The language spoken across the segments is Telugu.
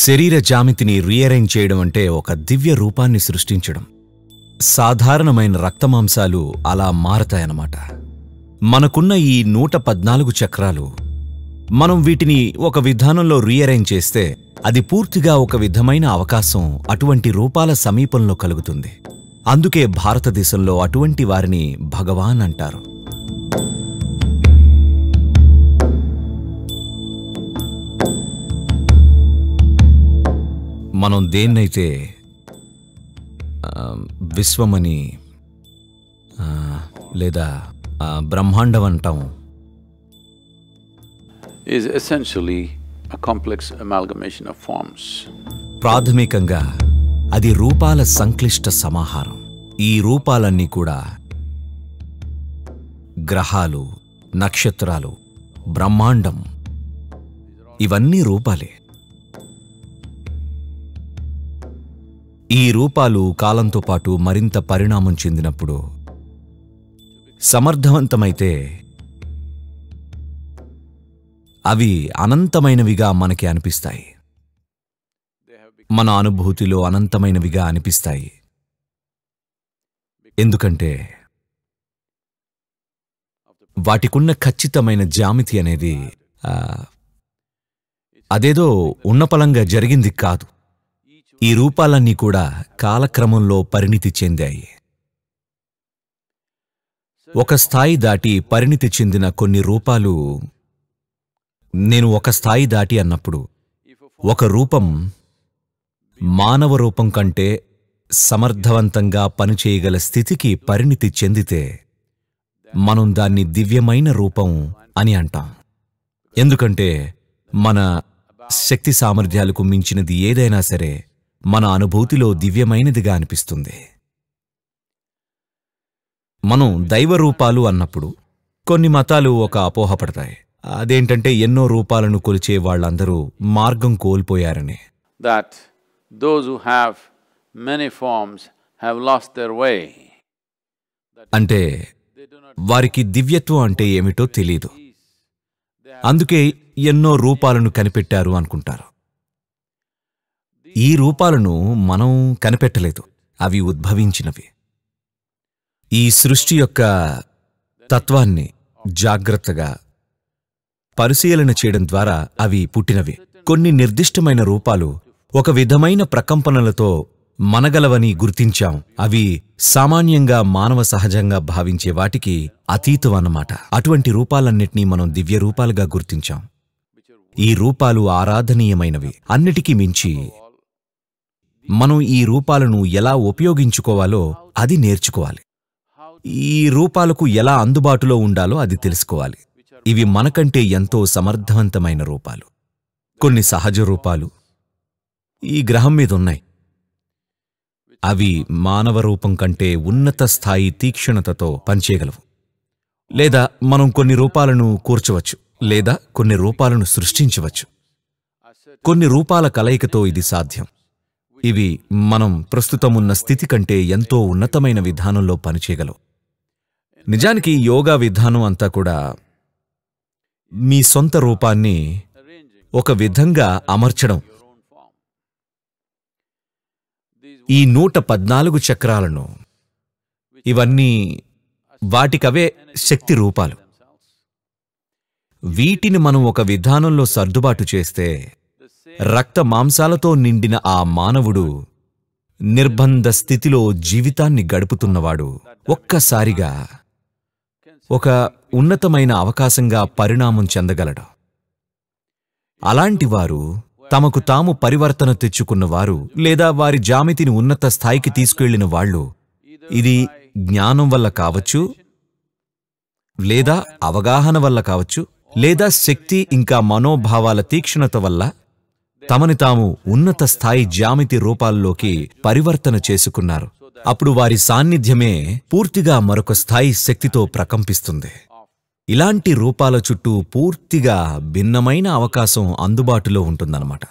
శరీర జామితిని రీఅరేంజ్ చేయడం అంటే ఒక దివ్య రూపాన్ని సృష్టించడం సాధారణమైన రక్తమాంసాలు అలా మారతాయన్నమాట మనకున్న ఈ నూట పద్నాలుగు చక్రాలు మనం వీటిని ఒక విధానంలో రీఅరేంజ్ చేస్తే అది పూర్తిగా ఒక విధమైన అవకాశం అటువంటి రూపాల సమీపంలో కలుగుతుంది అందుకే భారతదేశంలో అటువంటి వారిని భగవాన్ అంటారు మనం దేన్నైతే విశ్వమని లేదా బ్రహ్మాండం అంటాం is essentially a complex amalgamation of ప్రాథమికంగా అది రూపాల సంక్లిష్ట సమాహారం ఈ రూపాలన్నీ కూడా గ్రహాలు నక్షత్రాలు బ్రహ్మాండం ఇవన్నీ రూపాలే ఈ రూపాలు కాలంతో పాటు మరింత పరిణామం చెందినప్పుడు సమర్థవంతమైతే అవి అనంతమైనవిగా మనకి అనిపిస్తాయి మన అనుభూతిలో అనంతమైనవిగా అనిపిస్తాయి ఎందుకంటే వాటికున్న ఖచ్చితమైన జామితి అనేది అదేదో ఉన్నపలంగా జరిగింది కాదు ఈ రూపాలన్నీ కూడా కాలక్రమంలో పరిణితి చెందాయి ఒక స్థాయి దాటి పరిణితి చెందిన కొన్ని రూపాలు నేను ఒక స్థాయి దాటి అన్నప్పుడు ఒక రూపం మానవ రూపం కంటే సమర్థవంతంగా పనిచేయగల స్థితికి పరిణితి చెందితే మనం దాన్ని దివ్యమైన రూపం అని అంటాం ఎందుకంటే మన శక్తి సామర్థ్యాలకు మించినది ఏదైనా సరే మన అనుభూతిలో దివ్యమైనదిగా అనిపిస్తుంది మనం దైవరూపాలు అన్నప్పుడు కొన్ని మతాలు ఒక అపోహపడతాయి అదేంటంటే ఎన్నో రూపాలను కొలిచే వాళ్ళందరూ మార్గం కోల్పోయారని that those have many forms have lost their way అంటే వారికి దివ్యత్వం అంటే ఏమిటో తెలీదు అందుకే ఎన్నో రూపాలను కనిపెట్టారు అనుకుంటారు ఈ రూపాలను మనం కనిపెట్టలేదు అవి ఉద్భవించినవి ఈ సృష్టి యొక్క తత్వాన్ని జాగ్రత్తగా పరిశీలన చేయడం ద్వారా అవి పుట్టినవి కొన్ని నిర్దిష్టమైన రూపాలు ఒక విధమైన ప్రకంపనలతో మనగలవని గుర్తించాం అవి సామాన్యంగా మానవ సహజంగా భావించే వాటికి అతీతం అన్నమాట అటువంటి రూపాలన్నిటినీ మనం దివ్య రూపాలుగా గుర్తించాం ఈ రూపాలు ఆరాధనీయమైనవి అన్నిటికీ మించి మనం ఈ రూపాలను ఎలా ఉపయోగించుకోవాలో అది నేర్చుకోవాలి ఈ రూపాలకు ఎలా అందుబాటులో ఉండాలో అది తెలుసుకోవాలి ఇవి మనకంటే ఎంతో సమర్థవంతమైన రూపాలు కొన్ని సహజ రూపాలు ఈ గ్రహం మీదున్నాయి అవి మానవ రూపం కంటే ఉన్నత స్థాయి తీక్షణతతో పనిచేయగలవు లేదా మనం కొన్ని రూపాలను కూర్చవచ్చు లేదా కొన్ని రూపాలను సృష్టించవచ్చు కొన్ని రూపాల కలయికతో ఇది సాధ్యం ఇవి మనం ప్రస్తుతమున్న స్థితి కంటే ఎంతో ఉన్నతమైన విధానంలో పనిచేయగలవు నిజానికి యోగా విధానం అంతా కూడా మీ సొంత రూపాన్ని ఒక విధంగా అమర్చడం ఈ నూట పద్నాలుగు చక్రాలను ఇవన్నీ వాటికవే శక్తి రూపాలు వీటిని మనం ఒక విధానంలో సర్దుబాటు చేస్తే రక్త మాంసాలతో నిండిన ఆ మానవుడు నిర్బంధ స్థితిలో జీవితాన్ని గడుపుతున్నవాడు ఒక్కసారిగా ఒక ఉన్నతమైన అవకాశంగా పరిణామం చెందగలడు అలాంటి వారు తమకు తాము పరివర్తన తెచ్చుకున్నవారు లేదా వారి జామితిని ఉన్నత స్థాయికి తీసుకెళ్లిన వాళ్ళు ఇది జ్ఞానం వల్ల కావచ్చు లేదా అవగాహన వల్ల కావచ్చు లేదా శక్తి ఇంకా మనోభావాల తీక్షణత వల్ల తమని తాము ఉన్నత స్థాయి జ్యామితి రూపాల్లోకి పరివర్తన చేసుకున్నారు అప్పుడు వారి సాన్నిధ్యమే పూర్తిగా మరొక స్థాయి శక్తితో ప్రకంపిస్తుంది ఇలాంటి రూపాల చుట్టూ పూర్తిగా భిన్నమైన అవకాశం అందుబాటులో ఉంటుందన్నమాట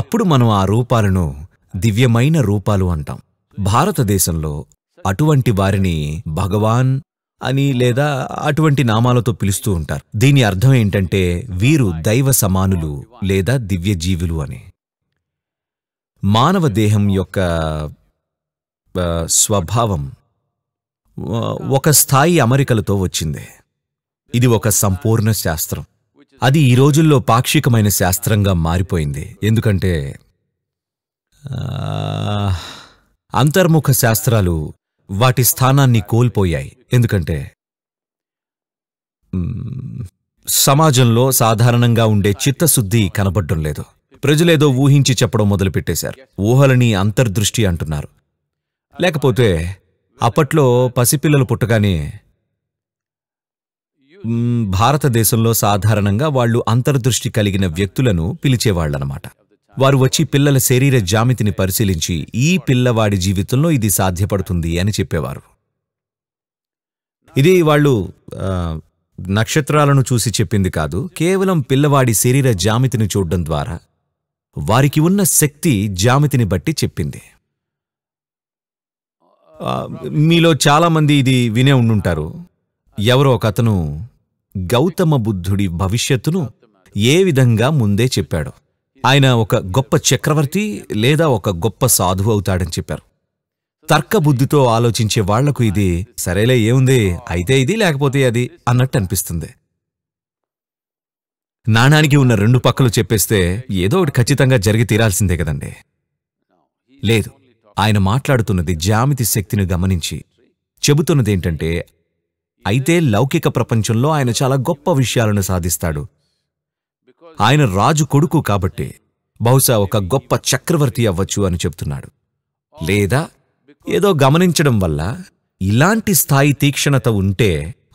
అప్పుడు మనం ఆ రూపాలను దివ్యమైన రూపాలు అంటాం భారతదేశంలో అటువంటి వారిని భగవాన్ అని లేదా అటువంటి నామాలతో పిలుస్తూ ఉంటారు దీని అర్థం ఏంటంటే వీరు దైవ సమానులు లేదా దివ్యజీవులు అని మానవ దేహం యొక్క స్వభావం ఒక స్థాయి అమరికలతో వచ్చింది ఇది ఒక సంపూర్ణ శాస్త్రం అది ఈ రోజుల్లో పాక్షికమైన శాస్త్రంగా మారిపోయింది ఎందుకంటే అంతర్ముఖ శాస్త్రాలు వాటి స్థానాన్ని కోల్పోయాయి ఎందుకంటే సమాజంలో సాధారణంగా ఉండే చిత్తశుద్ధి కనబడ్డం లేదు ప్రజలేదో ఊహించి చెప్పడం మొదలుపెట్టేశారు ఊహలని అంతర్దృష్టి అంటున్నారు లేకపోతే అప్పట్లో పసిపిల్లలు పుట్టగానే భారతదేశంలో సాధారణంగా వాళ్ళు అంతర్దృష్టి కలిగిన వ్యక్తులను పిలిచేవాళ్లన్నమాట వారు వచ్చి పిల్లల శరీర జామితిని పరిశీలించి ఈ పిల్లవాడి జీవితంలో ఇది సాధ్యపడుతుంది అని చెప్పేవారు ఇది వాళ్ళు నక్షత్రాలను చూసి చెప్పింది కాదు కేవలం పిల్లవాడి శరీర జామితిని చూడడం ద్వారా వారికి ఉన్న శక్తి జామితిని బట్టి చెప్పింది మీలో చాలామంది ఇది వినే ఉండుంటారు ఎవరో ఒక అతను గౌతమ బుద్ధుడి భవిష్యత్తును ఏ విధంగా ముందే చెప్పాడు ఆయన ఒక గొప్ప చక్రవర్తి లేదా ఒక గొప్ప సాధువు అవుతాడని చెప్పారు తర్కబుద్ధితో ఆలోచించే వాళ్లకు ఇది సరేలే ఏముంది అయితే ఇది లేకపోతే అది అన్నట్టు అనిపిస్తుంది నాణానికి ఉన్న రెండు పక్కలు చెప్పేస్తే ఏదో ఒకటి ఖచ్చితంగా జరిగి తీరాల్సిందే కదండి లేదు ఆయన మాట్లాడుతున్నది జామితి శక్తిని గమనించి చెబుతున్నదేంటంటే అయితే లౌకిక ప్రపంచంలో ఆయన చాలా గొప్ప విషయాలను సాధిస్తాడు ఆయన రాజు కొడుకు కాబట్టి బహుశా ఒక గొప్ప చక్రవర్తి అవ్వచ్చు అని చెప్తున్నాడు లేదా ఏదో గమనించడం వల్ల ఇలాంటి స్థాయి తీక్షణత ఉంటే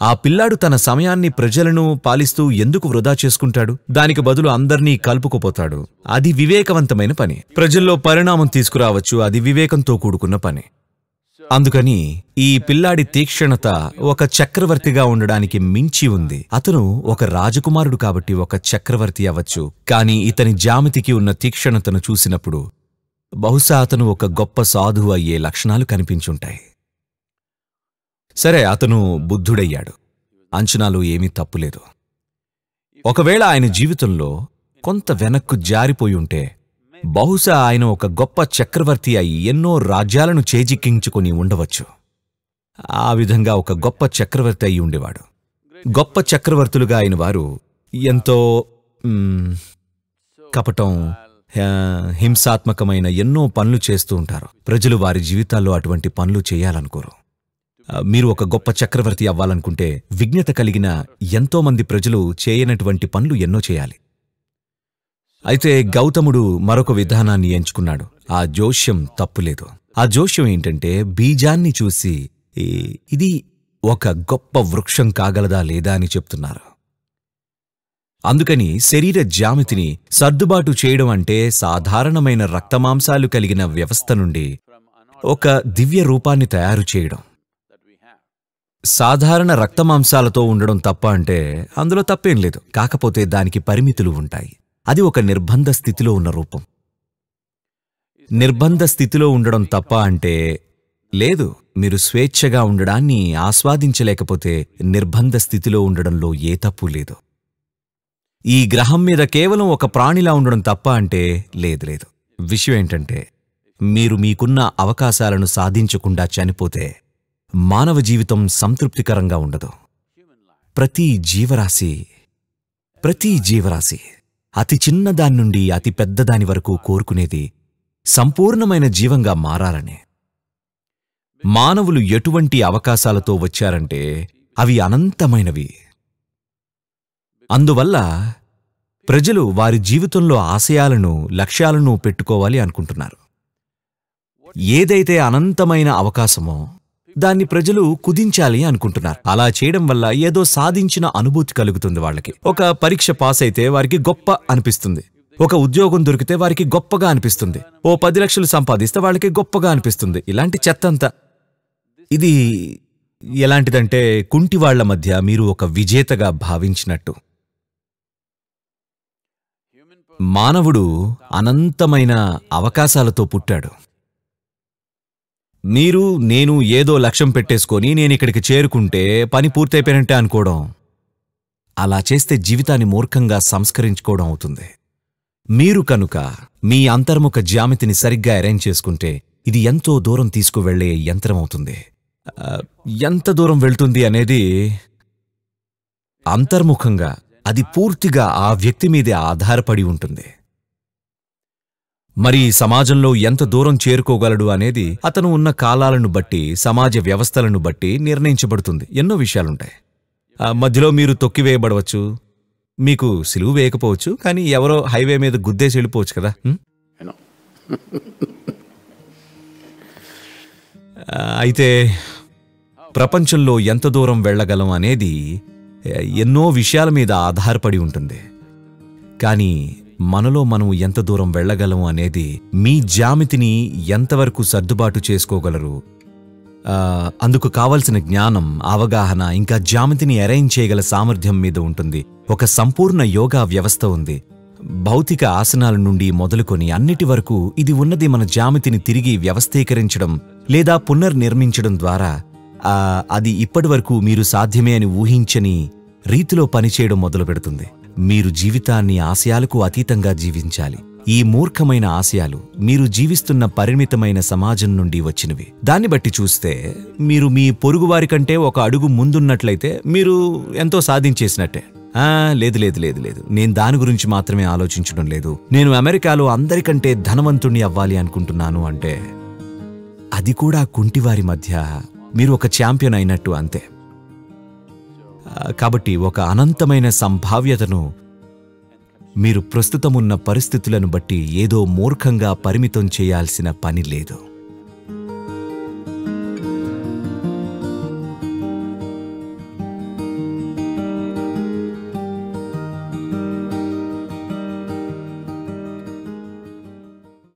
ఆ పిల్లాడు తన సమయాన్ని ప్రజలను పాలిస్తూ ఎందుకు వృధా చేసుకుంటాడు దానికి బదులు అందర్నీ కలుపుకుపోతాడు అది వివేకవంతమైన పని ప్రజల్లో పరిణామం తీసుకురావచ్చు అది వివేకంతో కూడుకున్న పని అందుకని ఈ పిల్లాడి తీక్షణత ఒక చక్రవర్తిగా ఉండడానికి మించి ఉంది అతను ఒక రాజకుమారుడు కాబట్టి ఒక చక్రవర్తి అవ్వచ్చు కాని ఇతని జామితికి ఉన్న తీక్షణతను చూసినప్పుడు బహుశా అతను ఒక గొప్ప సాధువు అయ్యే లక్షణాలు కనిపించుంటాయి సరే అతను బుద్ధుడయ్యాడు అంచనాలు ఏమీ తప్పులేదు ఒకవేళ ఆయన జీవితంలో కొంత వెనక్కు జారిపోయి ఉంటే బహుశా ఆయన ఒక గొప్ప చక్రవర్తి అయి ఎన్నో రాజ్యాలను చేజిక్కించుకుని ఉండవచ్చు ఆ విధంగా ఒక గొప్ప చక్రవర్తి అయి ఉండేవాడు గొప్ప చక్రవర్తులుగా అయిన వారు ఎంతో కపటం హింసాత్మకమైన ఎన్నో పనులు చేస్తూ ఉంటారు ప్రజలు వారి జీవితాల్లో అటువంటి పనులు చేయాలనుకోరు మీరు ఒక గొప్ప చక్రవర్తి అవ్వాలనుకుంటే విజ్ఞత కలిగిన ఎంతోమంది ప్రజలు చేయనటువంటి పనులు ఎన్నో చేయాలి అయితే గౌతముడు మరొక విధానాన్ని ఎంచుకున్నాడు ఆ జోష్యం తప్పులేదు ఆ జోష్యం ఏంటంటే బీజాన్ని చూసి ఇది ఒక గొప్ప వృక్షం కాగలదా లేదా అని చెప్తున్నారు అందుకని శరీర జ్యామితిని సర్దుబాటు చేయడం అంటే సాధారణమైన రక్తమాంసాలు కలిగిన వ్యవస్థ నుండి ఒక దివ్య రూపాన్ని తయారు చేయడం సాధారణ రక్తమాంసాలతో ఉండడం తప్ప అంటే అందులో తప్పేం లేదు కాకపోతే దానికి పరిమితులు ఉంటాయి అది ఒక నిర్బంధ స్థితిలో ఉన్న రూపం నిర్బంధ స్థితిలో ఉండడం తప్ప అంటే లేదు మీరు స్వేచ్ఛగా ఉండడాన్ని ఆస్వాదించలేకపోతే నిర్బంధ స్థితిలో ఉండడంలో ఏ తప్పు లేదు ఈ గ్రహం మీద కేవలం ఒక ప్రాణిలా ఉండడం తప్ప అంటే లేదు లేదు విషయం ఏంటంటే మీరు మీకున్న అవకాశాలను సాధించకుండా చనిపోతే మానవ జీవితం సంతృప్తికరంగా ఉండదు ప్రతి జీవరాశి ప్రతి జీవరాశి అతి చిన్నదాని నుండి అతి పెద్దదాని వరకు కోరుకునేది సంపూర్ణమైన జీవంగా మారాలని మానవులు ఎటువంటి అవకాశాలతో వచ్చారంటే అవి అనంతమైనవి అందువల్ల ప్రజలు వారి జీవితంలో ఆశయాలను లక్ష్యాలను పెట్టుకోవాలి అనుకుంటున్నారు ఏదైతే అనంతమైన అవకాశమో దాన్ని ప్రజలు కుదించాలి అనుకుంటున్నారు అలా చేయడం వల్ల ఏదో సాధించిన అనుభూతి కలుగుతుంది వాళ్ళకి ఒక పరీక్ష పాస్ అయితే వారికి గొప్ప అనిపిస్తుంది ఒక ఉద్యోగం దొరికితే వారికి గొప్పగా అనిపిస్తుంది ఓ పది లక్షలు సంపాదిస్తే వాళ్ళకి గొప్పగా అనిపిస్తుంది ఇలాంటి చెత్తంతా ఇది ఎలాంటిదంటే కుంటి మధ్య మీరు ఒక విజేతగా భావించినట్టు మానవుడు అనంతమైన అవకాశాలతో పుట్టాడు మీరు నేను ఏదో లక్ష్యం పెట్టేసుకొని నేను ఇక్కడికి చేరుకుంటే పని పూర్తయిపోయినట్టే అనుకోవడం అలా చేస్తే జీవితాన్ని మూర్ఖంగా సంస్కరించుకోవడం అవుతుంది మీరు కనుక మీ అంతర్ముఖ జ్యామితిని సరిగ్గా అరేంజ్ చేసుకుంటే ఇది ఎంతో దూరం తీసుకువెళ్లే యంత్రం అవుతుంది ఎంత దూరం వెళ్తుంది అనేది అంతర్ముఖంగా అది పూర్తిగా ఆ వ్యక్తి మీదే ఆధారపడి ఉంటుంది మరి సమాజంలో ఎంత దూరం చేరుకోగలడు అనేది అతను ఉన్న కాలాలను బట్టి సమాజ వ్యవస్థలను బట్టి నిర్ణయించబడుతుంది ఎన్నో విషయాలుంటాయి మధ్యలో మీరు తొక్కివేయబడవచ్చు మీకు సిలువు వేయకపోవచ్చు కానీ ఎవరో హైవే మీద గుద్దేసి వెళ్ళిపోవచ్చు కదా అయితే ప్రపంచంలో ఎంత దూరం వెళ్ళగలం అనేది ఎన్నో విషయాల మీద ఆధారపడి ఉంటుంది కానీ మనలో మనం ఎంత దూరం వెళ్ళగలం అనేది మీ జామితిని ఎంతవరకు సర్దుబాటు చేసుకోగలరు అందుకు కావలసిన జ్ఞానం అవగాహన ఇంకా జామితిని అరేంజ్ చేయగల సామర్థ్యం మీద ఉంటుంది ఒక సంపూర్ణ యోగా వ్యవస్థ ఉంది భౌతిక ఆసనాల నుండి మొదలుకొని అన్నిటి వరకు ఇది ఉన్నది మన జామితిని తిరిగి వ్యవస్థీకరించడం లేదా పునర్నిర్మించడం ద్వారా అది ఇప్పటివరకు మీరు సాధ్యమే అని ఊహించని రీతిలో పనిచేయడం మొదలు పెడుతుంది మీరు జీవితాన్ని ఆశయాలకు అతీతంగా జీవించాలి ఈ మూర్ఖమైన ఆశయాలు మీరు జీవిస్తున్న పరిమితమైన సమాజం నుండి వచ్చినవి దాన్ని బట్టి చూస్తే మీరు మీ పొరుగువారి కంటే ఒక అడుగు ముందున్నట్లయితే మీరు ఎంతో సాధించేసినట్టే లేదు లేదు లేదు లేదు నేను దాని గురించి మాత్రమే ఆలోచించడం లేదు నేను అమెరికాలో అందరికంటే ధనవంతుణ్ణి అవ్వాలి అనుకుంటున్నాను అంటే అది కూడా కుంటివారి మధ్య మీరు ఒక ఛాంపియన్ అయినట్టు అంతే కాబట్టి ఒక అనంతమైన సంభావ్యతను మీరు ప్రస్తుతమున్న పరిస్థితులను బట్టి ఏదో మూర్ఖంగా పరిమితం చేయాల్సిన పని లేదు